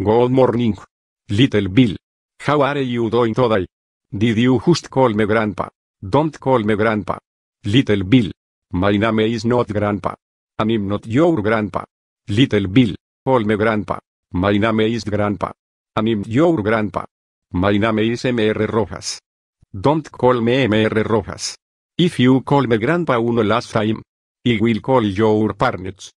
Good morning. Little Bill. How are you doing today? Did you just call me grandpa? Don't call me grandpa. Little Bill. My name is not grandpa. And I'm not your grandpa. Little Bill, call me grandpa. My name is grandpa. And I'm your grandpa. My name is Mr. Rojas. Don't call me Mr. Rojas. If you call me grandpa uno last time, he will call your parents.